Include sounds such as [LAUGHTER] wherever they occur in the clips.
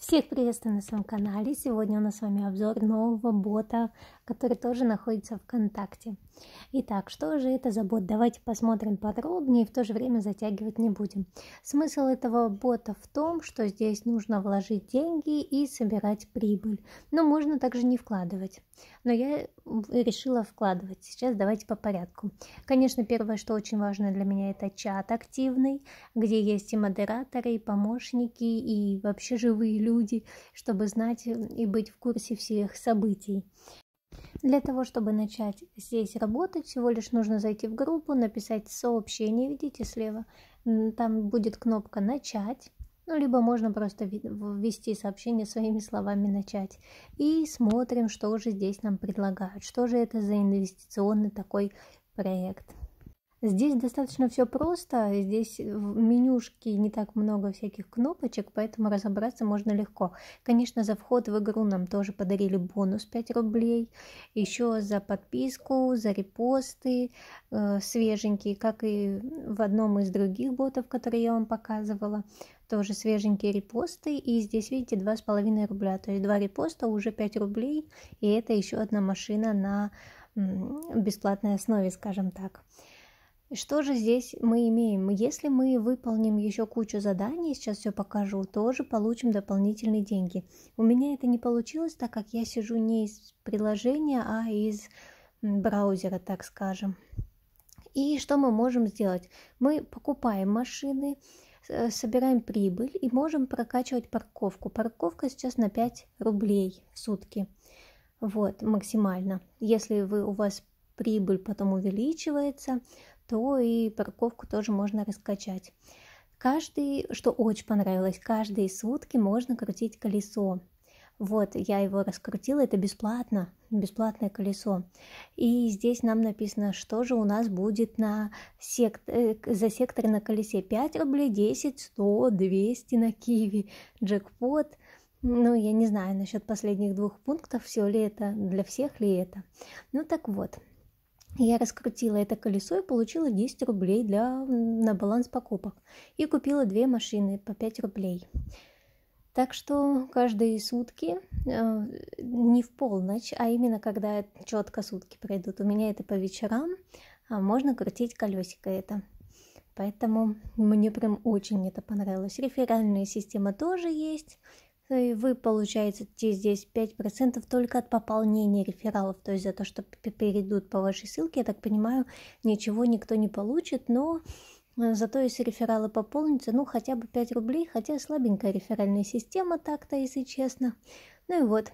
Всех приветствую на своем канале. Сегодня у нас с вами обзор нового бота, который тоже находится ВКонтакте. Итак, что же это за бот? Давайте посмотрим подробнее и в то же время затягивать не будем. Смысл этого бота в том, что здесь нужно вложить деньги и собирать прибыль. Но можно также не вкладывать. Но я решила вкладывать. Сейчас давайте по порядку. Конечно, первое, что очень важно для меня, это чат активный, где есть и модераторы, и помощники, и вообще живые люди люди, чтобы знать э, и быть в курсе всех событий. Для того, чтобы начать здесь работать, всего лишь нужно зайти в группу, написать сообщение, видите слева, там будет кнопка «Начать», ну, либо можно просто ввести сообщение своими словами «Начать». И смотрим, что же здесь нам предлагают, что же это за инвестиционный такой проект. Здесь достаточно все просто, здесь в менюшке не так много всяких кнопочек, поэтому разобраться можно легко. Конечно, за вход в игру нам тоже подарили бонус 5 рублей, еще за подписку, за репосты э, свеженькие, как и в одном из других ботов, которые я вам показывала, тоже свеженькие репосты, и здесь, видите, 2,5 рубля, то есть 2 репоста уже 5 рублей, и это еще одна машина на бесплатной основе, скажем так. Что же здесь мы имеем? Если мы выполним еще кучу заданий, сейчас все покажу, тоже получим дополнительные деньги. У меня это не получилось, так как я сижу не из приложения, а из браузера, так скажем. И что мы можем сделать? Мы покупаем машины, э, собираем прибыль и можем прокачивать парковку. Парковка сейчас на 5 рублей в сутки. Вот, максимально. Если вы, у вас прибыль потом увеличивается, то и парковку тоже можно раскачать. Каждый, что очень понравилось, каждые сутки можно крутить колесо. Вот, я его раскрутила, это бесплатно, бесплатное колесо. И здесь нам написано, что же у нас будет на сект... Э, за сектор на колесе. 5 рублей, 10, 100, 200 на Киви, джекпот. Ну, я не знаю насчет последних двух пунктов, все ли это, для всех ли это. Ну так вот, я раскрутила это колесо и получила 10 рублей для, на баланс покупок. И купила две машины по 5 рублей. Так что каждые сутки, э, не в полночь, а именно когда четко сутки пройдут, у меня это по вечерам, а можно крутить колесико это. Поэтому мне прям очень это понравилось. Реферальная система тоже есть. Ну и вы получаете здесь 5% только от пополнения рефералов, то есть за то, что перейдут по вашей ссылке, я так понимаю, ничего никто не получит, но э, зато если рефералы пополнятся, ну хотя бы 5 рублей, хотя слабенькая реферальная система так-то, если честно. Ну и вот,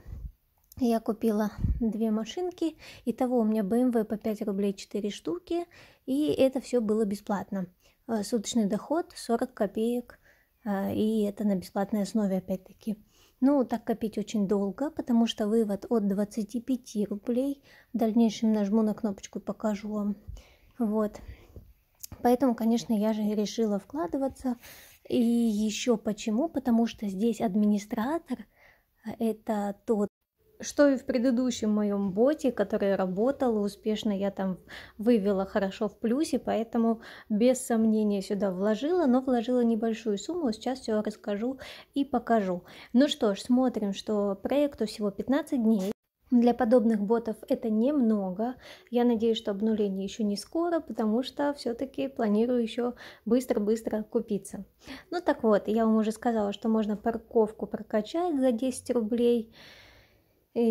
я купила две машинки, и того у меня BMW эм по 5 рублей 4 штуки, и это все было бесплатно. Э, суточный доход 40 копеек – а, и это на бесплатной основе опять-таки. Ну, так копить очень долго, потому что вывод от 25 рублей. В дальнейшем нажму на кнопочку и покажу вам. Вот. Поэтому, конечно, я же решила вкладываться. И еще почему? Потому что здесь администратор – это тот что и в предыдущем моем боте, который работал успешно, я там вывела хорошо в плюсе, поэтому без сомнения сюда вложила, но вложила небольшую сумму, сейчас все расскажу и покажу. Ну что ж, смотрим, что проекту всего 15 дней. Для подобных ботов это немного. Я надеюсь, что обнуление еще не скоро, потому что все-таки планирую еще быстро-быстро купиться. Ну так вот, я вам уже сказала, что можно парковку прокачать за 10 рублей и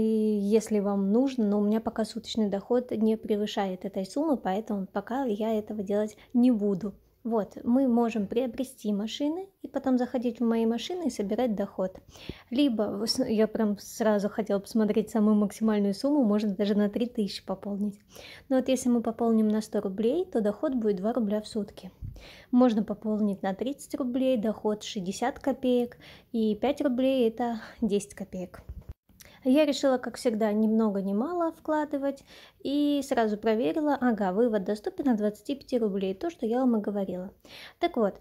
если вам нужно, но у меня пока суточный доход не превышает этой суммы, поэтому пока я этого делать не буду. Вот, мы можем приобрести машины и потом заходить в мои машины и собирать доход. Либо, я прям сразу хотела посмотреть самую максимальную сумму, можно даже на 3000 пополнить. Но вот если мы пополним на 100 рублей, то доход будет 2 рубля в сутки. Можно пополнить на 30 рублей, доход 60 копеек, и 5 рублей это 10 копеек. Я решила, как всегда, ни много ни мало вкладывать и сразу проверила, ага, вывод доступен на 25 рублей, то, что я вам и говорила. Так вот,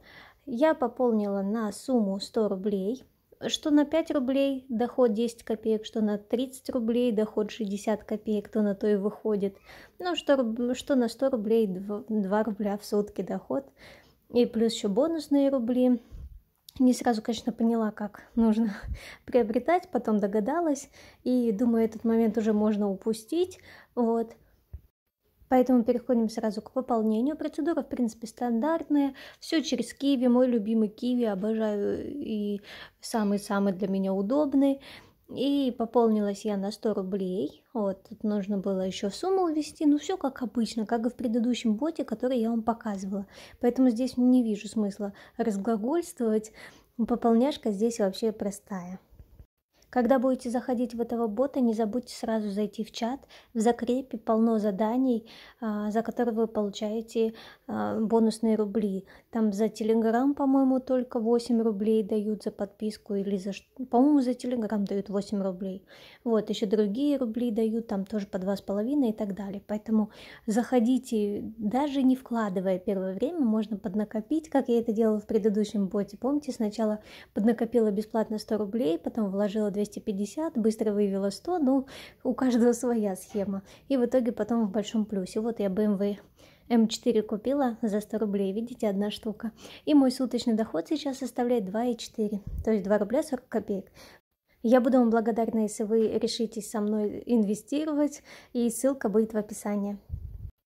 я пополнила на сумму 100 рублей, что на 5 рублей доход 10 копеек, что на 30 рублей доход 60 копеек, то на то и выходит. Ну, что, что на 100 рублей 2 рубля в сутки доход, и плюс еще бонусные рубли – не сразу, конечно, поняла, как нужно [LAUGHS] приобретать, потом догадалась, и думаю, этот момент уже можно упустить, вот. Поэтому переходим сразу к пополнению. Процедура, в принципе, стандартная. Все через киви, мой любимый киви, обожаю и самый-самый для меня удобный. И пополнилась я на 100 рублей. Вот, тут нужно было еще сумму ввести. Ну, все как обычно, как и в предыдущем боте, который я вам показывала. Поэтому здесь не вижу смысла разглагольствовать. Пополняшка здесь вообще простая. Когда будете заходить в этого бота, не забудьте сразу зайти в чат. В закрепе полно заданий, а, за которые вы получаете а, бонусные рубли. Там за Телеграм, по-моему, только 8 рублей дают за подписку или за... По-моему, за Телеграм дают 8 рублей. Вот, еще другие рубли дают, там тоже по 2,5 и так далее. Поэтому заходите, даже не вкладывая первое время, можно поднакопить, как я это делала в предыдущем боте. Помните, сначала поднакопила бесплатно 100 рублей, потом вложила 200 250, быстро вывела 100, ну, у каждого своя схема. И в итоге потом в большом плюсе. Вот я BMW М4 эм эм купила за 100 рублей, видите, одна штука. И мой суточный доход сейчас составляет 2,4, то есть 2 рубля 40 копеек. Я буду вам благодарна, если вы решитесь со мной инвестировать, и ссылка будет в описании.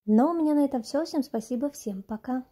Но ну, а у меня на этом все. Всем спасибо, всем пока.